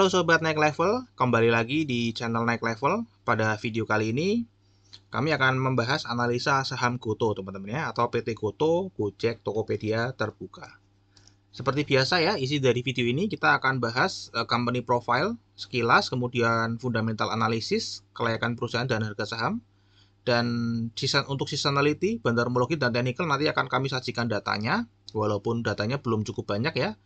Halo Sobat Naik Level, kembali lagi di channel Naik Level. Pada video kali ini, kami akan membahas analisa saham Goto, teman-teman ya, atau PT Goto, Gojek, Tokopedia terbuka. Seperti biasa ya, isi dari video ini kita akan bahas eh, company profile, sekilas, kemudian fundamental analisis, kelayakan perusahaan dan harga saham. Dan season, untuk seasonality, bandar dan technical nanti akan kami sajikan datanya, walaupun datanya belum cukup banyak ya,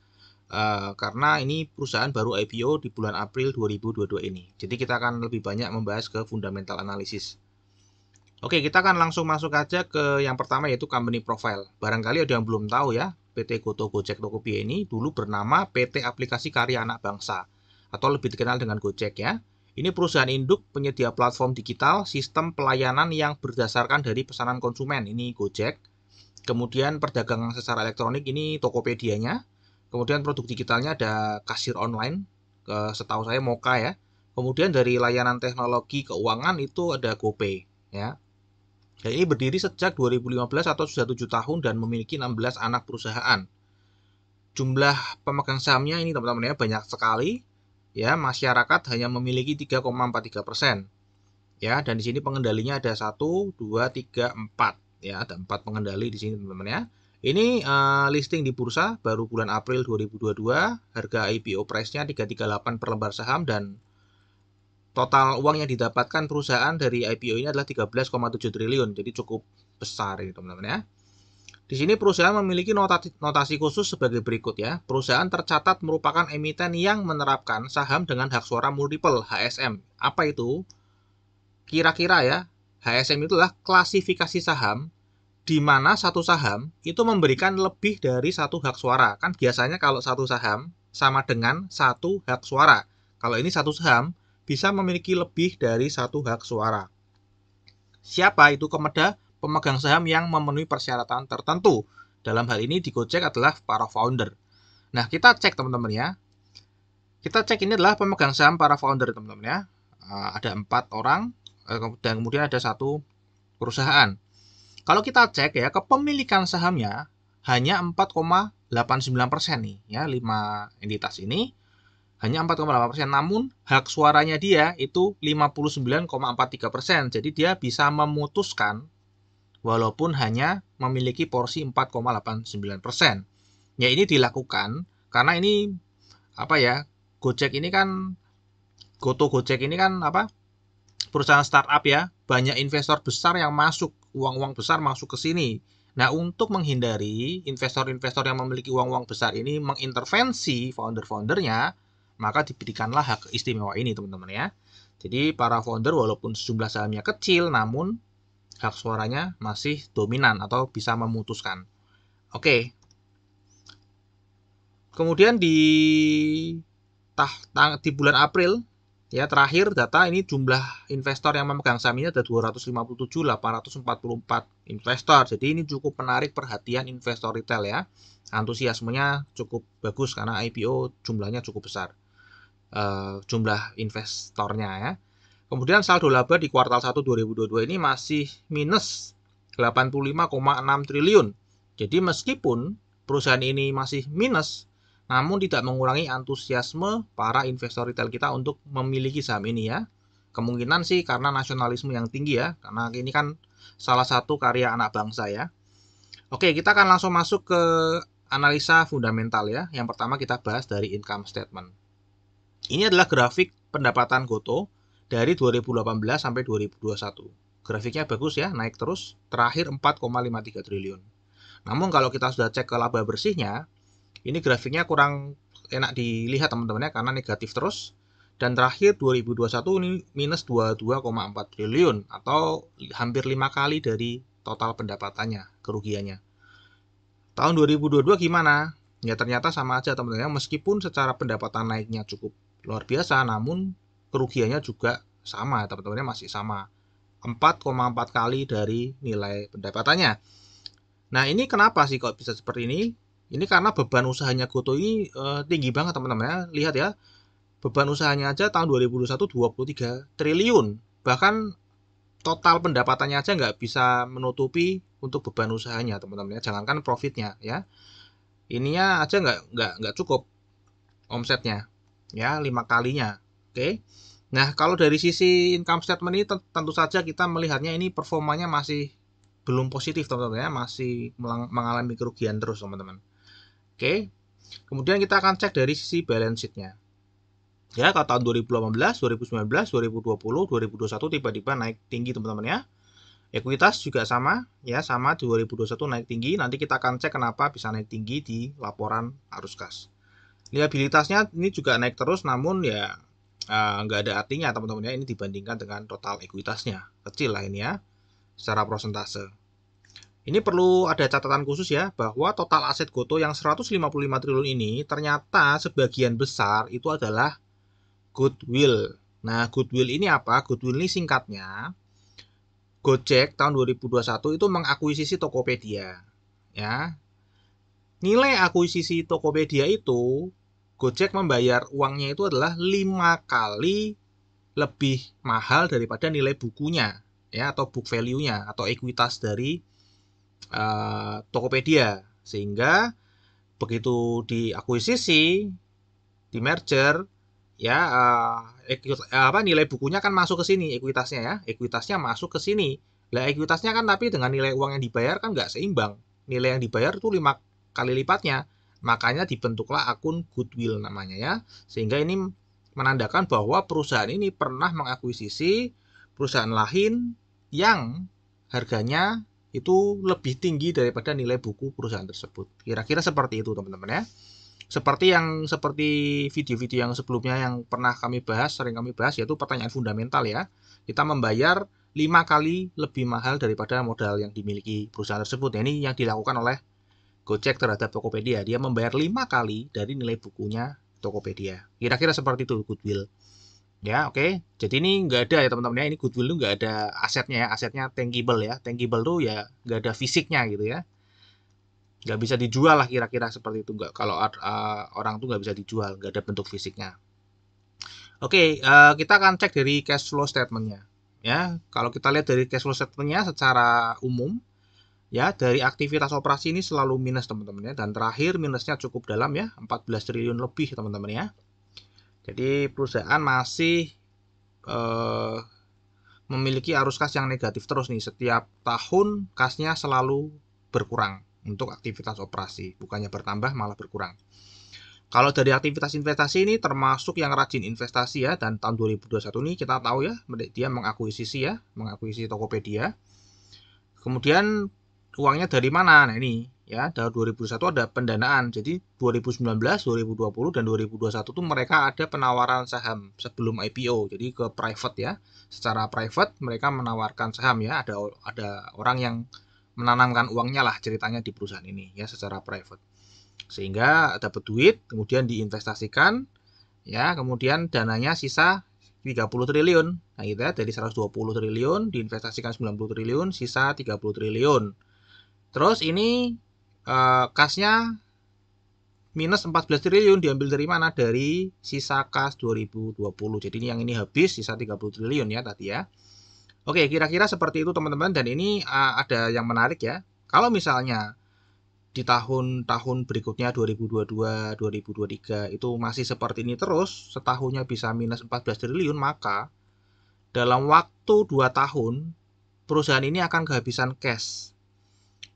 Uh, karena ini perusahaan baru IPO di bulan April 2022 ini. Jadi kita akan lebih banyak membahas ke fundamental analysis. Oke, kita akan langsung masuk aja ke yang pertama yaitu company profile. Barangkali ada yang belum tahu ya, PT Goto Gojek Tokopedia ini dulu bernama PT Aplikasi Karya Anak Bangsa atau lebih dikenal dengan Gojek ya. Ini perusahaan induk penyedia platform digital sistem pelayanan yang berdasarkan dari pesanan konsumen ini Gojek. Kemudian perdagangan secara elektronik ini Tokopedia-nya Kemudian produk digitalnya ada kasir online, ke setahu saya Moka ya. Kemudian dari layanan teknologi keuangan itu ada GoPay ya. Dan ini berdiri sejak 2015 atau sudah 7 tahun dan memiliki 16 anak perusahaan. Jumlah pemegang sahamnya ini teman-teman ya banyak sekali ya masyarakat hanya memiliki 3,43 persen ya dan di sini pengendalinya ada 1, 2, 3, 4 ya ada empat pengendali di sini teman-teman ya ini uh, listing di bursa baru bulan April 2022, harga IPO price-nya 338 per lembar saham dan total uang yang didapatkan perusahaan dari IPO ini adalah 13,7 triliun, jadi cukup besar ini teman-teman ya. Di sini perusahaan memiliki notasi, notasi khusus sebagai berikut ya. Perusahaan tercatat merupakan emiten yang menerapkan saham dengan hak suara multiple HSM. Apa itu? Kira-kira ya, HSM itulah klasifikasi saham di mana satu saham itu memberikan lebih dari satu hak suara. Kan biasanya kalau satu saham sama dengan satu hak suara. Kalau ini satu saham bisa memiliki lebih dari satu hak suara. Siapa itu kemeda pemegang saham yang memenuhi persyaratan tertentu. Dalam hal ini di Gojek adalah para founder. Nah, kita cek teman-teman ya. Kita cek ini adalah pemegang saham para founder teman-teman ya. Ah, ada empat orang, eh, dan kemudian ada satu perusahaan. Kalau kita cek ya kepemilikan sahamnya hanya 4,89 persen nih ya 5 entitas ini hanya 4,8 persen. Namun hak suaranya dia itu 59,43 persen. Jadi dia bisa memutuskan walaupun hanya memiliki porsi 4,89 persen. Ya ini dilakukan karena ini apa ya Gojek ini kan Goto Gojek ini kan apa perusahaan startup ya banyak investor besar yang masuk uang-uang besar masuk ke sini. Nah, untuk menghindari investor-investor yang memiliki uang-uang besar ini mengintervensi founder-foundernya, maka diberikanlah hak istimewa ini, teman-teman ya. Jadi, para founder walaupun sejumlah sahamnya kecil, namun hak suaranya masih dominan atau bisa memutuskan. Oke. Kemudian di tah, tang, di bulan April Ya, terakhir data ini jumlah investor yang memegang saham ini ada 257.844 investor. Jadi ini cukup menarik perhatian investor retail ya. Antusiasmenya cukup bagus karena IPO jumlahnya cukup besar. Uh, jumlah investornya ya. Kemudian saldo laba di kuartal 1 2022 ini masih minus 85,6 triliun. Jadi meskipun perusahaan ini masih minus namun tidak mengurangi antusiasme para investor retail kita untuk memiliki saham ini ya. Kemungkinan sih karena nasionalisme yang tinggi ya, karena ini kan salah satu karya anak bangsa ya. Oke, kita akan langsung masuk ke analisa fundamental ya. Yang pertama kita bahas dari income statement. Ini adalah grafik pendapatan Goto dari 2018 sampai 2021. Grafiknya bagus ya, naik terus, terakhir 4,53 triliun. Namun kalau kita sudah cek ke laba bersihnya, ini grafiknya kurang enak dilihat teman-teman ya karena negatif terus. Dan terakhir 2021 ini minus 22,4 triliun atau hampir lima kali dari total pendapatannya, kerugiannya. Tahun 2022 gimana? Ya ternyata sama aja teman-teman ya, meskipun secara pendapatan naiknya cukup luar biasa, namun kerugiannya juga sama teman-teman ya, masih sama. 4,4 kali dari nilai pendapatannya. Nah, ini kenapa sih kok bisa seperti ini? Ini karena beban usahanya Goto ini uh, tinggi banget teman-teman ya. Lihat ya, beban usahanya aja tahun 2021 23 triliun. Bahkan total pendapatannya aja nggak bisa menutupi untuk beban usahanya teman-teman ya. Jangankan profitnya ya. Ininya aja nggak nggak nggak cukup omsetnya ya lima kalinya. Oke. Okay? Nah, kalau dari sisi income statement ini tentu saja kita melihatnya ini performanya masih belum positif teman-teman ya, masih mengalami kerugian terus teman-teman. Oke. Kemudian kita akan cek dari sisi balance sheet-nya. Ya, kalau tahun 2018, 2019, 2020, 2021 tiba-tiba naik tinggi teman-teman ya. Ekuitas juga sama, ya sama 2021 naik tinggi. Nanti kita akan cek kenapa bisa naik tinggi di laporan arus kas. Liabilitasnya ini juga naik terus, namun ya uh, nggak ada artinya teman-teman ya. Ini dibandingkan dengan total ekuitasnya, kecil lah ini ya, secara prosentase. Ini perlu ada catatan khusus ya, bahwa total aset Goto yang 155 triliun ini ternyata sebagian besar itu adalah goodwill. Nah, goodwill ini apa? Goodwill ini singkatnya Gojek tahun 2021 itu mengakuisisi Tokopedia. Ya. Nilai akuisisi Tokopedia itu Gojek membayar uangnya itu adalah 5 kali lebih mahal daripada nilai bukunya ya atau book value-nya atau ekuitas dari uh, Tokopedia sehingga begitu diakuisisi di merger ya uh, apa nilai bukunya kan masuk ke sini ekuitasnya ya ekuitasnya masuk ke sini lah ekuitasnya kan tapi dengan nilai uang yang dibayar kan nggak seimbang nilai yang dibayar tuh lima kali lipatnya makanya dibentuklah akun goodwill namanya ya sehingga ini menandakan bahwa perusahaan ini pernah mengakuisisi perusahaan lain yang harganya itu lebih tinggi daripada nilai buku perusahaan tersebut. Kira-kira seperti itu teman-teman ya. Seperti yang seperti video-video yang sebelumnya yang pernah kami bahas, sering kami bahas yaitu pertanyaan fundamental ya. Kita membayar 5 kali lebih mahal daripada modal yang dimiliki perusahaan tersebut. Nah, ini yang dilakukan oleh Gojek terhadap Tokopedia. Dia membayar 5 kali dari nilai bukunya Tokopedia. Kira-kira seperti itu Goodwill ya oke okay. jadi ini nggak ada ya teman-teman ya ini goodwill itu nggak ada asetnya ya asetnya tangible ya tangible tuh ya nggak ada fisiknya gitu ya nggak bisa dijual lah kira-kira seperti itu nggak kalau uh, orang tuh nggak bisa dijual nggak ada bentuk fisiknya oke okay, uh, kita akan cek dari cash flow statementnya ya kalau kita lihat dari cash flow statementnya secara umum ya dari aktivitas operasi ini selalu minus teman-teman ya dan terakhir minusnya cukup dalam ya 14 triliun lebih teman-teman ya jadi perusahaan masih eh, memiliki arus kas yang negatif terus nih. Setiap tahun kasnya selalu berkurang untuk aktivitas operasi, bukannya bertambah malah berkurang. Kalau dari aktivitas investasi ini termasuk yang rajin investasi ya dan tahun 2021 ini kita tahu ya dia mengakuisisi ya, mengakuisisi Tokopedia. Kemudian uangnya dari mana? Nah ini ya tahun 2001 ada pendanaan jadi 2019 2020 dan 2021 tuh mereka ada penawaran saham sebelum IPO jadi ke private ya secara private mereka menawarkan saham ya ada ada orang yang menanamkan uangnya lah ceritanya di perusahaan ini ya secara private sehingga dapat duit kemudian diinvestasikan ya kemudian dananya sisa 30 triliun nah gitu ya dari 120 triliun diinvestasikan 90 triliun sisa 30 triliun terus ini Eh, kasnya minus 14 triliun diambil dari mana? Dari sisa kas 2020. Jadi ini yang ini habis sisa 30 triliun ya tadi ya. Oke, kira-kira seperti itu teman-teman dan ini uh, ada yang menarik ya. Kalau misalnya di tahun-tahun berikutnya 2022, 2023 itu masih seperti ini terus, setahunnya bisa minus 14 triliun, maka dalam waktu 2 tahun perusahaan ini akan kehabisan cash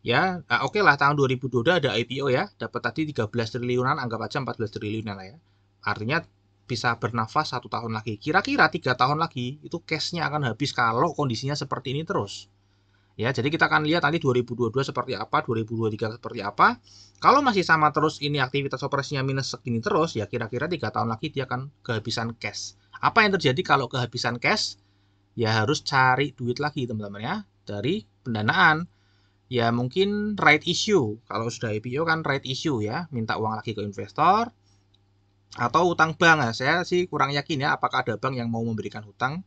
ya nah, oke okay lah tahun 2022 ada IPO ya dapat tadi 13 triliunan anggap aja 14 triliunan lah ya artinya bisa bernafas satu tahun lagi kira-kira tiga -kira tahun lagi itu cashnya akan habis kalau kondisinya seperti ini terus ya jadi kita akan lihat nanti 2022 seperti apa 2023 seperti apa kalau masih sama terus ini aktivitas operasinya minus segini terus ya kira-kira tiga -kira tahun lagi dia akan kehabisan cash apa yang terjadi kalau kehabisan cash ya harus cari duit lagi teman-teman ya dari pendanaan ya mungkin right issue. Kalau sudah IPO kan right issue ya, minta uang lagi ke investor atau utang bank. Nah, saya sih kurang yakin ya apakah ada bank yang mau memberikan hutang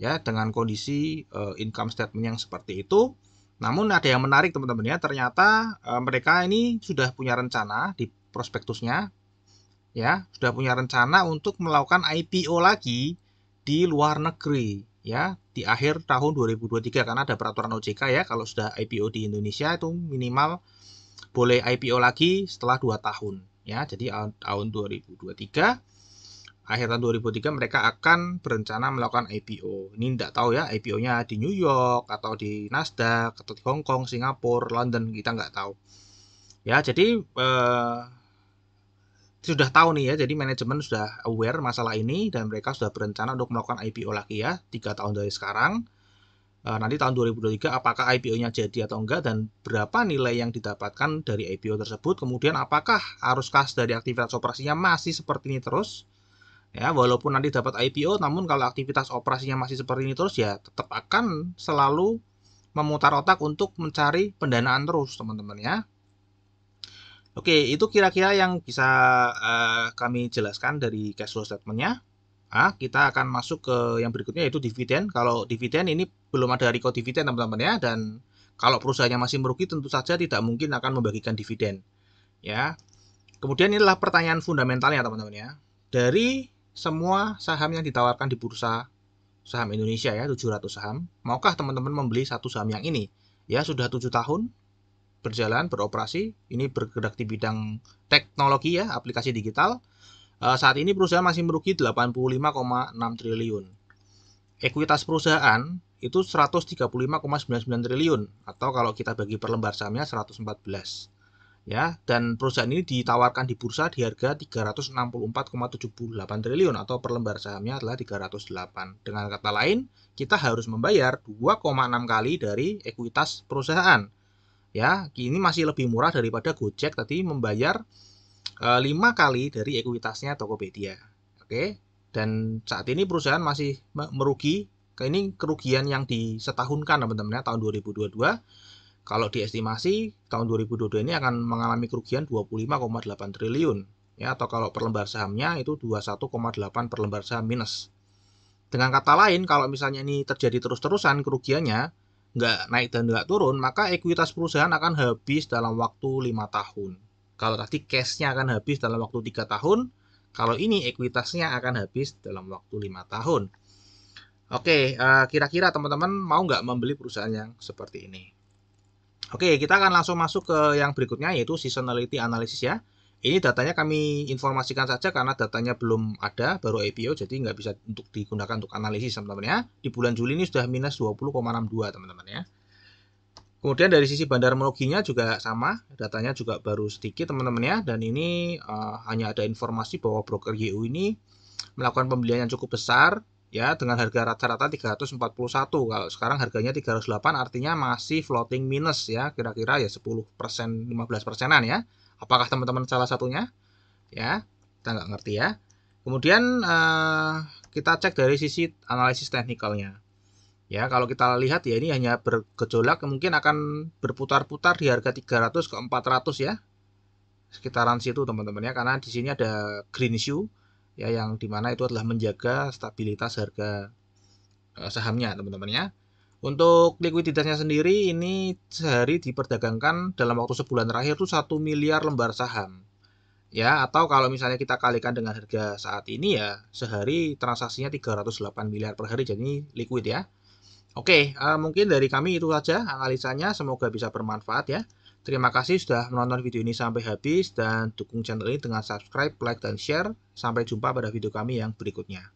ya dengan kondisi uh, income statement yang seperti itu. Namun ada yang menarik teman-teman ya, ternyata uh, mereka ini sudah punya rencana di prospektusnya ya, sudah punya rencana untuk melakukan IPO lagi di luar negeri ya di akhir tahun 2023 karena ada peraturan OJK ya kalau sudah IPO di Indonesia itu minimal boleh IPO lagi setelah 2 tahun ya jadi tahun 2023 akhir tahun 2003 mereka akan berencana melakukan IPO ini tidak tahu ya IPO-nya di New York atau di Nasdaq atau di Hong Kong Singapura London kita nggak tahu ya jadi eh, sudah tahu nih ya, jadi manajemen sudah aware masalah ini dan mereka sudah berencana untuk melakukan IPO lagi ya, tiga tahun dari sekarang. E, nanti tahun 2023 apakah IPO-nya jadi atau enggak dan berapa nilai yang didapatkan dari IPO tersebut. Kemudian apakah arus kas dari aktivitas operasinya masih seperti ini terus? Ya, walaupun nanti dapat IPO, namun kalau aktivitas operasinya masih seperti ini terus ya tetap akan selalu memutar otak untuk mencari pendanaan terus, teman-teman ya. Oke, itu kira-kira yang bisa uh, kami jelaskan dari cash flow statementnya. Nah, kita akan masuk ke yang berikutnya yaitu dividen. Kalau dividen ini belum ada record dividen teman-teman ya dan kalau perusahaannya masih merugi tentu saja tidak mungkin akan membagikan dividen. Ya. Kemudian inilah pertanyaan fundamentalnya teman-teman ya. Dari semua saham yang ditawarkan di bursa saham Indonesia ya 700 saham, maukah teman-teman membeli satu saham yang ini? Ya, sudah 7 tahun berjalan, beroperasi. Ini bergerak di bidang teknologi ya, aplikasi digital. Eh, saat ini perusahaan masih merugi 85,6 triliun. Ekuitas perusahaan itu 135,99 triliun atau kalau kita bagi per lembar sahamnya 114. Ya, dan perusahaan ini ditawarkan di bursa di harga 364,78 triliun atau per lembar sahamnya adalah 308. Dengan kata lain, kita harus membayar 2,6 kali dari ekuitas perusahaan ya ini masih lebih murah daripada Gojek tadi membayar eh, lima kali dari ekuitasnya Tokopedia oke dan saat ini perusahaan masih merugi ini kerugian yang disetahunkan teman-teman ya tahun 2022 kalau diestimasi tahun 2022 ini akan mengalami kerugian 25,8 triliun ya atau kalau per lembar sahamnya itu 21,8 per lembar saham minus dengan kata lain kalau misalnya ini terjadi terus-terusan kerugiannya nggak naik dan nggak turun, maka ekuitas perusahaan akan habis dalam waktu lima tahun. Kalau tadi cashnya akan habis dalam waktu tiga tahun, kalau ini ekuitasnya akan habis dalam waktu lima tahun. Oke, eh, kira-kira teman-teman mau nggak membeli perusahaan yang seperti ini? Oke, kita akan langsung masuk ke yang berikutnya yaitu seasonality analysis ya. Ini datanya kami informasikan saja karena datanya belum ada, baru IPO, jadi nggak bisa untuk digunakan untuk analisis teman-teman ya. Di bulan Juli ini sudah minus 20,62 teman-teman ya. Kemudian dari sisi bandar monoginya juga sama, datanya juga baru sedikit teman-teman ya. Dan ini uh, hanya ada informasi bahwa broker YU ini melakukan pembelian yang cukup besar ya dengan harga rata-rata 341 kalau sekarang harganya 308 artinya masih floating minus ya kira-kira ya 10% 15 persenan ya apakah teman-teman salah satunya ya kita nggak ngerti ya kemudian eh, kita cek dari sisi analisis teknikalnya ya kalau kita lihat ya ini hanya bergejolak mungkin akan berputar-putar di harga 300 ke 400 ya sekitaran situ teman-teman ya karena di sini ada green shoe ya yang dimana itu adalah menjaga stabilitas harga eh, sahamnya teman-teman ya untuk likuiditasnya sendiri ini sehari diperdagangkan dalam waktu sebulan terakhir itu satu miliar lembar saham ya atau kalau misalnya kita kalikan dengan harga saat ini ya sehari transaksinya 308 miliar per hari jadi liquid ya oke eh, mungkin dari kami itu saja analisanya semoga bisa bermanfaat ya Terima kasih sudah menonton video ini sampai habis dan dukung channel ini dengan subscribe, like, dan share. Sampai jumpa pada video kami yang berikutnya.